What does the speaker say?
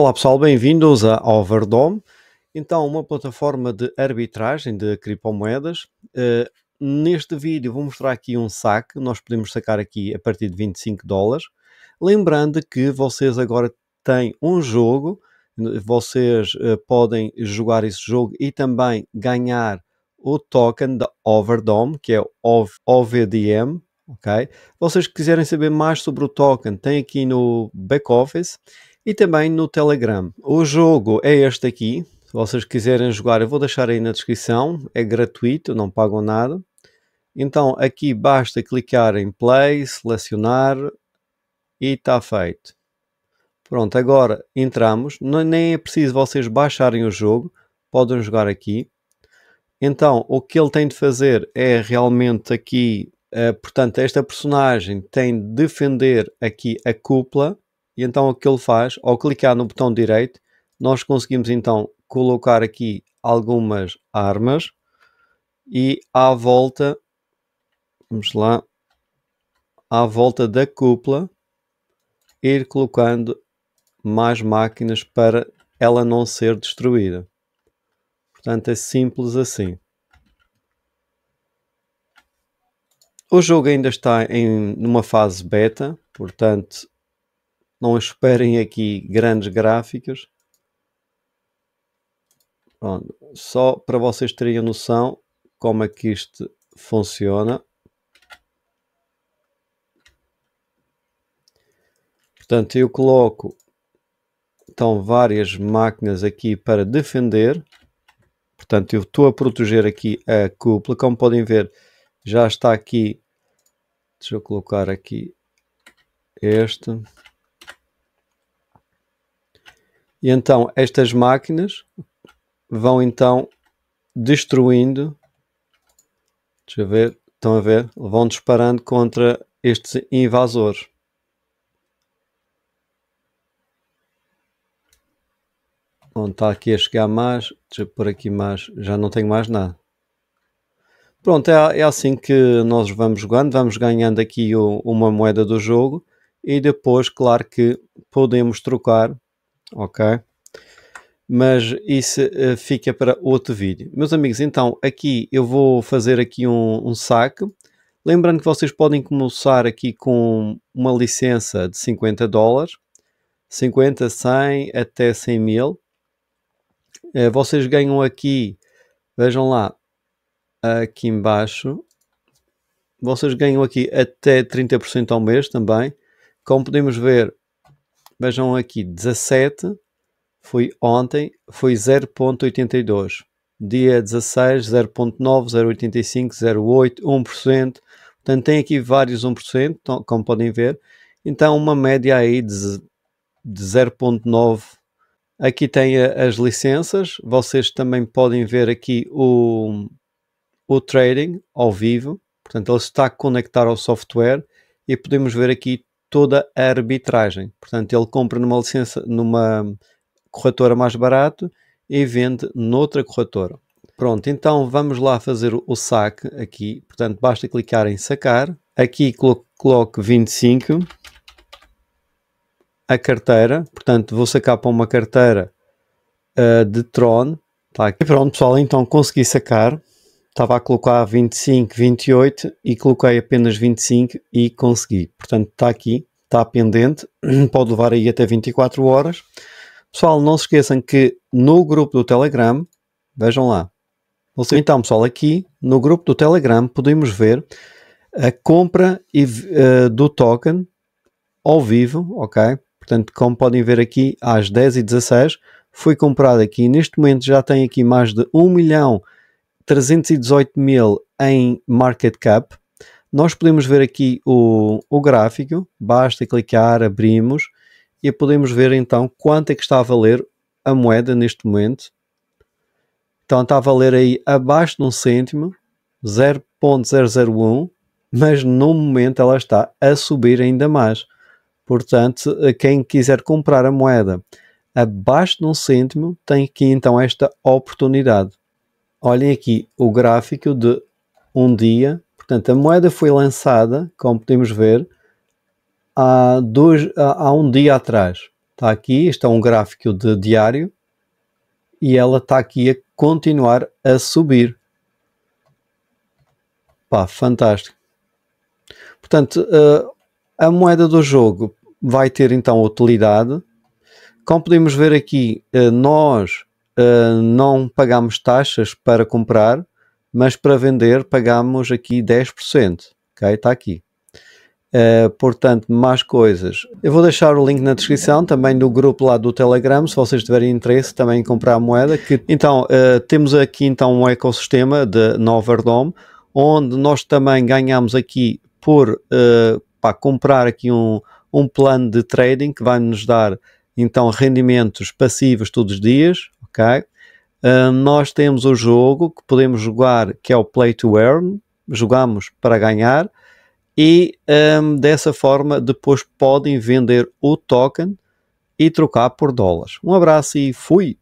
Olá pessoal, bem-vindos a Overdome. Então, uma plataforma de arbitragem de criptomoedas. Uh, neste vídeo vou mostrar aqui um saque, nós podemos sacar aqui a partir de 25 dólares. Lembrando que vocês agora têm um jogo, vocês uh, podem jogar esse jogo e também ganhar o token da Overdome, que é o OVDM, ok? Vocês que quiserem saber mais sobre o token, tem aqui no back office e também no Telegram. O jogo é este aqui. Se vocês quiserem jogar, eu vou deixar aí na descrição. É gratuito, não pagam nada. Então aqui basta clicar em play, selecionar e está feito. Pronto, agora entramos. Não, nem é preciso vocês baixarem o jogo, podem jogar aqui. Então o que ele tem de fazer é realmente aqui, uh, portanto, esta personagem tem de defender aqui a cúpula e então o que ele faz, ao clicar no botão direito, nós conseguimos então colocar aqui algumas armas e à volta, vamos lá, à volta da cúpula, ir colocando mais máquinas para ela não ser destruída. Portanto, é simples assim. O jogo ainda está em numa fase beta, portanto, não esperem aqui grandes gráficos, Pronto. Só para vocês terem a noção como é que isto funciona. Portanto, eu coloco então várias máquinas aqui para defender. Portanto, eu estou a proteger aqui a cúpula. Como podem ver, já está aqui. Deixa eu colocar aqui este. E então estas máquinas vão então destruindo, deixa eu ver, estão a ver, vão disparando contra estes invasores. Onde está aqui a chegar mais, deixa eu pôr aqui mais, já não tenho mais nada. Pronto, é, é assim que nós vamos jogando, vamos ganhando aqui o, uma moeda do jogo e depois, claro que podemos trocar ok? Mas isso uh, fica para outro vídeo. Meus amigos, então aqui eu vou fazer aqui um, um saque. Lembrando que vocês podem começar aqui com uma licença de 50 dólares, 50, 100 até 100 mil. Uh, vocês ganham aqui, vejam lá, aqui embaixo, vocês ganham aqui até 30% ao mês também. Como podemos ver, Vejam aqui, 17 foi ontem, foi 0.82. Dia 16, 0.9, 0.85, 0.8, 1%. Portanto, tem aqui vários 1%, então, como podem ver. Então, uma média aí de, de 0.9. Aqui tem as licenças. Vocês também podem ver aqui o, o trading ao vivo. Portanto, ele está a conectar ao software e podemos ver aqui toda a arbitragem. Portanto, ele compra numa licença, numa corretora mais barato e vende noutra corretora. Pronto, então vamos lá fazer o saque aqui. Portanto, basta clicar em sacar. Aqui coloco 25 a carteira. Portanto, vou sacar para uma carteira uh, de Tron. Tá aqui. E pronto, pessoal, então consegui sacar estava a colocar 25, 28 e coloquei apenas 25 e consegui. Portanto, está aqui, está pendente, pode levar aí até 24 horas. Pessoal, não se esqueçam que no grupo do Telegram, vejam lá. Então, pessoal, aqui no grupo do Telegram podemos ver a compra e, uh, do token ao vivo, ok? Portanto, como podem ver aqui, às 10h16 foi comprado aqui. Neste momento já tem aqui mais de 1 milhão 318 mil em market cap. Nós podemos ver aqui o, o gráfico, basta clicar, abrimos e podemos ver então quanto é que está a valer a moeda neste momento. Então está a valer aí abaixo de um cêntimo, 0.001, mas no momento ela está a subir ainda mais. Portanto, quem quiser comprar a moeda abaixo de um cêntimo tem aqui então esta oportunidade olhem aqui o gráfico de um dia. Portanto, a moeda foi lançada, como podemos ver, há, dois, há um dia atrás. Está aqui, este é um gráfico de diário e ela está aqui a continuar a subir. Pá, fantástico. Portanto, eh, a moeda do jogo vai ter então utilidade. Como podemos ver aqui, eh, nós ah, não pagamos taxas para comprar, mas para vender pagamos aqui 10%. Ok? Está aqui. Uh, portanto, mais coisas. Eu vou deixar o link na descrição também do grupo lá do Telegram, se vocês tiverem interesse também em comprar a moeda. Que, então, uh, temos aqui então um ecossistema de Noverdome, onde nós também ganhamos aqui por uh, pá, comprar aqui um, um plano de trading que vai nos dar então rendimentos passivos todos os dias, Uh, nós temos o jogo que podemos jogar, que é o Play to Earn, jogamos para ganhar, e um, dessa forma depois podem vender o token e trocar por dólares. Um abraço e fui!